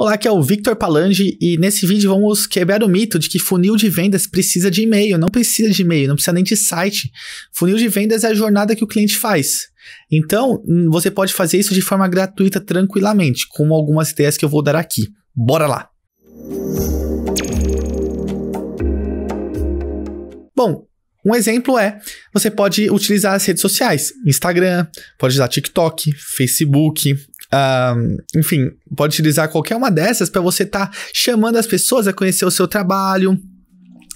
Olá, aqui é o Victor Palange e nesse vídeo vamos quebrar o mito de que funil de vendas precisa de e-mail. Não precisa de e-mail, não precisa nem de site. Funil de vendas é a jornada que o cliente faz. Então, hum, você pode fazer isso de forma gratuita tranquilamente, com algumas ideias que eu vou dar aqui. Bora lá! Bom, um exemplo é, você pode utilizar as redes sociais, Instagram, pode usar TikTok, Facebook, um, enfim, pode utilizar qualquer uma dessas para você estar tá chamando as pessoas a conhecer o seu trabalho,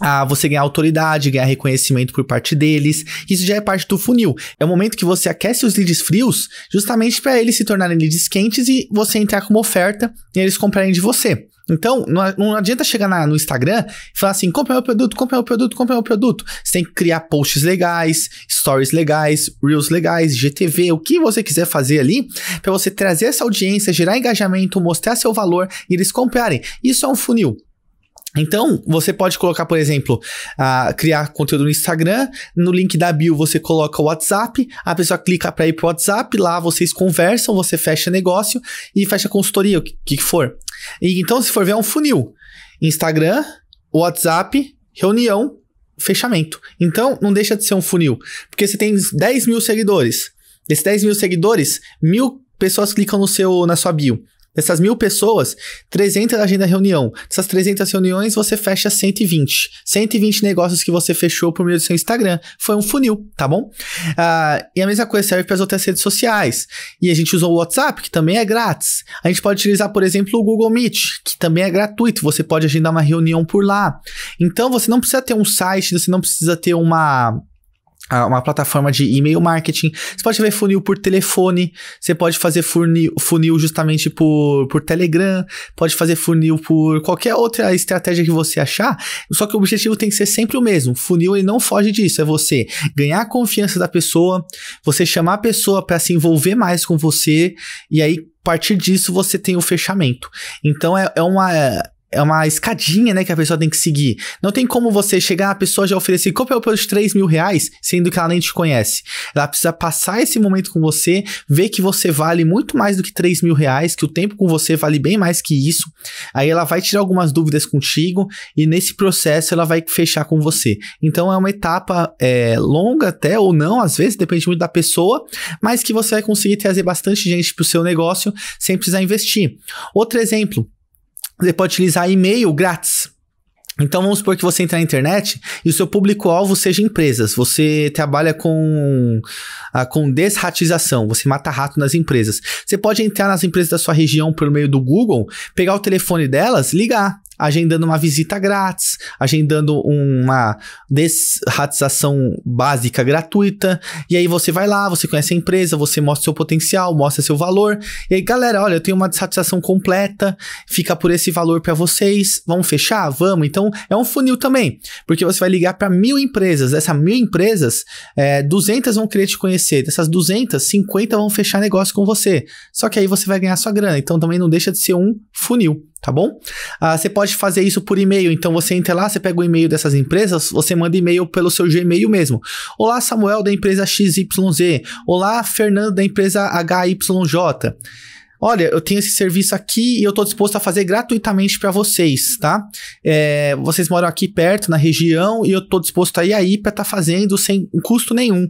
a você ganhar autoridade, ganhar reconhecimento por parte deles. Isso já é parte do funil. É o momento que você aquece os leads frios, justamente para eles se tornarem leads quentes e você entrar com uma oferta e eles comprarem de você. Então, não adianta chegar na, no Instagram e falar assim: compra meu produto, compra meu produto, compra meu produto. Você tem que criar posts legais, stories legais, reels legais, GTV, o que você quiser fazer ali, para você trazer essa audiência, gerar engajamento, mostrar seu valor e eles comprarem. Isso é um funil. Então, você pode colocar, por exemplo, uh, criar conteúdo no Instagram, no link da bio você coloca o WhatsApp, a pessoa clica para ir pro WhatsApp, lá vocês conversam, você fecha negócio e fecha consultoria, o que, que for. E, então, se for ver, é um funil. Instagram, WhatsApp, reunião, fechamento. Então, não deixa de ser um funil, porque você tem 10 mil seguidores. Desses 10 mil seguidores, mil pessoas clicam no seu, na sua bio. Dessas mil pessoas, 300 agenda reunião. Dessas 300 reuniões, você fecha 120. 120 negócios que você fechou por meio do seu Instagram. Foi um funil, tá bom? Uh, e a mesma coisa serve para as outras redes sociais. E a gente usou o WhatsApp, que também é grátis. A gente pode utilizar, por exemplo, o Google Meet, que também é gratuito. Você pode agendar uma reunião por lá. Então, você não precisa ter um site, você não precisa ter uma ah, uma plataforma de e-mail marketing. Você pode ver funil por telefone, você pode fazer funil, funil justamente por, por Telegram, pode fazer funil por qualquer outra estratégia que você achar. Só que o objetivo tem que ser sempre o mesmo. Funil ele não foge disso, é você ganhar a confiança da pessoa, você chamar a pessoa para se envolver mais com você e aí a partir disso você tem o fechamento. Então é, é uma é uma escadinha, né, que a pessoa tem que seguir. Não tem como você chegar, a pessoa já oferecer compra pelos 3 mil reais, sendo que ela nem te conhece. Ela precisa passar esse momento com você, ver que você vale muito mais do que 3 mil reais, que o tempo com você vale bem mais que isso. Aí ela vai tirar algumas dúvidas contigo e nesse processo ela vai fechar com você. Então é uma etapa é, longa até ou não, às vezes, depende muito da pessoa, mas que você vai conseguir trazer bastante gente para o seu negócio sem precisar investir. Outro exemplo, você pode utilizar e-mail grátis. Então vamos supor que você entra na internet e o seu público-alvo seja empresas. Você trabalha com, ah, com desratização, você mata rato nas empresas. Você pode entrar nas empresas da sua região por meio do Google, pegar o telefone delas, ligar agendando uma visita grátis, agendando uma desratização básica gratuita. E aí você vai lá, você conhece a empresa, você mostra seu potencial, mostra seu valor. E aí, galera, olha, eu tenho uma desratização completa, fica por esse valor para vocês. Vamos fechar? Vamos. Então, é um funil também, porque você vai ligar para mil empresas. Dessas mil empresas, é, 200 vão querer te conhecer. Dessas 200, 50 vão fechar negócio com você. Só que aí você vai ganhar sua grana. Então, também não deixa de ser um funil tá bom? Ah, você pode fazer isso por e-mail, então você entra lá, você pega o e-mail dessas empresas, você manda e-mail pelo seu Gmail mesmo. Olá, Samuel da empresa XYZ. Olá, Fernando da empresa HYJ olha, eu tenho esse serviço aqui e eu estou disposto a fazer gratuitamente para vocês, tá? É, vocês moram aqui perto, na região, e eu estou disposto a ir aí para estar tá fazendo sem custo nenhum.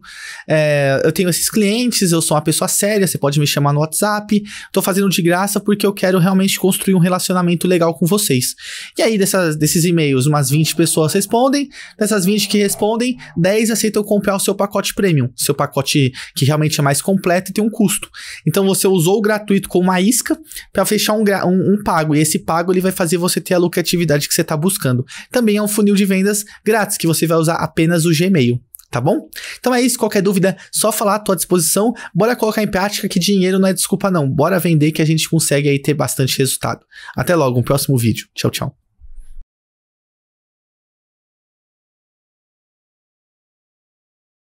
É, eu tenho esses clientes, eu sou uma pessoa séria, você pode me chamar no WhatsApp, estou fazendo de graça porque eu quero realmente construir um relacionamento legal com vocês. E aí, dessas, desses e-mails, umas 20 pessoas respondem, dessas 20 que respondem, 10 aceitam comprar o seu pacote premium, seu pacote que realmente é mais completo e tem um custo. Então você usou o gratuito como uma isca para fechar um, um, um, pago. E esse pago ele vai fazer você ter a lucratividade que você está buscando. Também é um funil de vendas grátis, que você vai usar apenas o Gmail tá bom? Então é isso, qualquer dúvida, só falar, à tua disposição. Bora colocar em prática que dinheiro não é desculpa não. Bora vender que a gente consegue aí ter bastante resultado. Até logo, um próximo vídeo. Tchau, tchau.